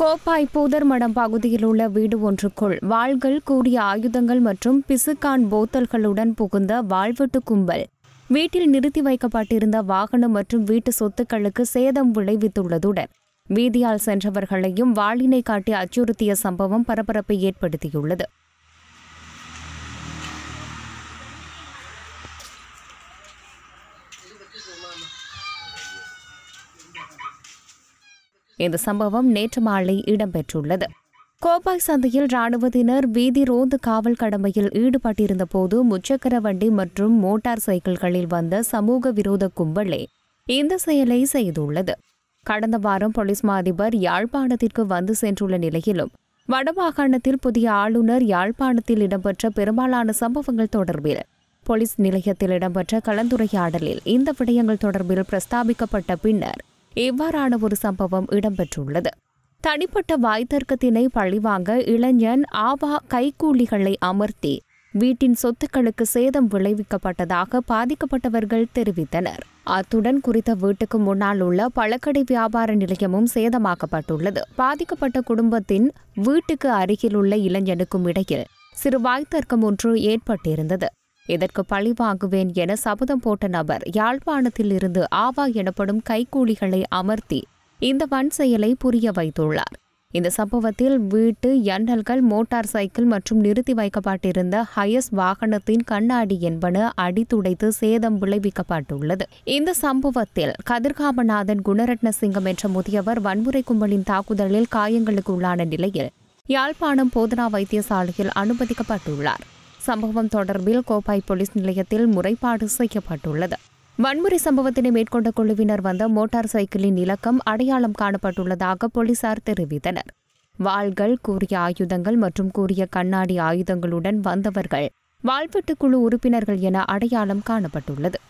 கோப்பாய் பூதர்மடம் பகுதியில் உள்ள வீடு ஒன்றுக்குள் வாள்கள் கூடிய ஆயுதங்கள் மற்றும் பிசுக்கான் போத்தல்களுடன் புகுந்த வாழ்வெட்டு கும்பல் வீட்டில் நிறுத்தி வைக்கப்பட்டிருந்த வாகனம் மற்றும் வீட்டு சொத்துக்களுக்கு சேதம் விளைவித்துள்ளதுடன் வீதியால் சென்றவர்களையும் வாளினை காட்டி அச்சுறுத்திய சம்பவம் பரபரப்பை ஏற்படுத்தியுள்ளது இந்த சம்பவம் நேற்று மாலை இடம்பெற்றுள்ளது கோப்பாய் சந்தையில் ராணுவத்தினர் வீதி ரோந்து காவல் கடமையில் ஈடுபட்டிருந்த போது முச்சக்கர வண்டி மற்றும் மோட்டார் சைக்கிள்களில் வந்த சமூக விரோத கும்பலே இந்த செயலை செய்துள்ளது கடந்த வாரம் போலீஸ் மாதிபர் அதிபர் யாழ்ப்பாணத்திற்கு வந்து சென்றுள்ள நிலையிலும் வடமாகாணத்தில் புதிய ஆளுநர் யாழ்ப்பாணத்தில் இடம்பெற்ற பெரும்பாலான சம்பவங்கள் தொடர்பில் போலீஸ் நிலையத்தில் இடம்பெற்ற கலந்துரையாடலில் இந்த விடயங்கள் தொடர்பில் பிரஸ்தாபிக்கப்பட்ட பின்னர் இவ்வாறான ஒரு சம்பவம் இடம்பெற்றுள்ளது தனிப்பட்ட வாய்த்தர்க்கத்தினை பழிவாங்க இளைஞன் ஆவா கைகூலிகளை அமர்த்தி வீட்டின் சொத்துக்களுக்கு சேதம் விளைவிக்கப்பட்டதாக பாதிக்கப்பட்டவர்கள் தெரிவித்தனர் அத்துடன் குறித்த வீட்டுக்கு முன்னால் உள்ள பழக்கடை வியாபார நிலையமும் சேதமாக்கப்பட்டுள்ளது பாதிக்கப்பட்ட குடும்பத்தின் வீட்டுக்கு அருகிலுள்ள இளைஞனுக்கும் இடையில் சிறு வாய்த்தர்க்கம் ஒன்று ஏற்பட்டிருந்தது இதற்கு பழிவாங்குவேன் என சபதம் போட்ட நபர் யாழ்ப்பாணத்தில் இருந்து ஆவா எனப்படும் கைகூலிகளை அமர்த்தி இந்த வன் செயலை புரிய வைத்துள்ளார் இந்த சம்பவத்தில் வீட்டு எண்ணல்கள் மோட்டார் சைக்கிள் மற்றும் நிறுத்தி வைக்கப்பட்டிருந்த ஹயஸ் வாகனத்தின் கண்ணாடி என்பன அடித்துடைத்து சேதம் விளைவிக்கப்பட்டுள்ளது இந்த சம்பவத்தில் கதிர்காமநாதன் குணரட்னசிங்கம் என்ற முதியவர் வன்முறை கும்பலின் தாக்குதலில் காயங்களுக்கு உள்ளான நிலையில் யாழ்ப்பாணம் போதனா வைத்தியசாலையில் அனுமதிக்கப்பட்டுள்ளார் சம்பவம் தொடர்பில் கோப்பாய் போலீஸ் நிலையத்தில் முறைப்பாடு செய்யப்பட்டுள்ளது வன்முறை சம்பவத்தினை மேற்கொண்ட குழுவினர் வந்த மோட்டார் சைக்கிளின் இலக்கம் அடையாளம் காணப்பட்டுள்ளதாக போலீசார் தெரிவித்தனர் வாள்கள் கூறிய ஆயுதங்கள் மற்றும் கூறிய கண்ணாடி ஆயுதங்களுடன் வந்தவர்கள் வால்பட்டு குழு உறுப்பினர்கள் என அடையாளம் காணப்பட்டுள்ளது